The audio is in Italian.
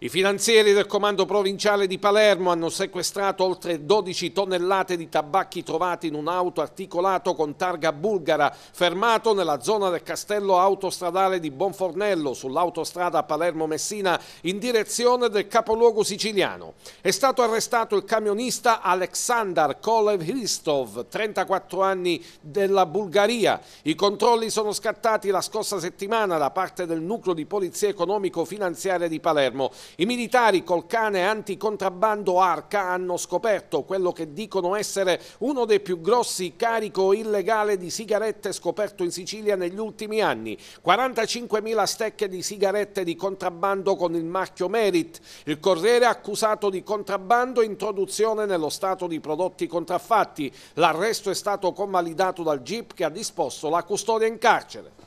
I finanzieri del comando provinciale di Palermo hanno sequestrato oltre 12 tonnellate di tabacchi trovati in un auto articolato con targa bulgara, fermato nella zona del castello autostradale di Bonfornello sull'autostrada Palermo-Messina in direzione del capoluogo siciliano. È stato arrestato il camionista Aleksandar Kolev Hristov, 34 anni della Bulgaria. I controlli sono scattati la scorsa settimana da parte del nucleo di polizia economico-finanziaria di Palermo i militari col cane anticontrabbando Arca hanno scoperto quello che dicono essere uno dei più grossi carico illegale di sigarette scoperto in Sicilia negli ultimi anni. 45.000 stecche di sigarette di contrabbando con il marchio Merit. Il Corriere accusato di contrabbando e introduzione nello stato di prodotti contraffatti. L'arresto è stato convalidato dal GIP che ha disposto la custodia in carcere.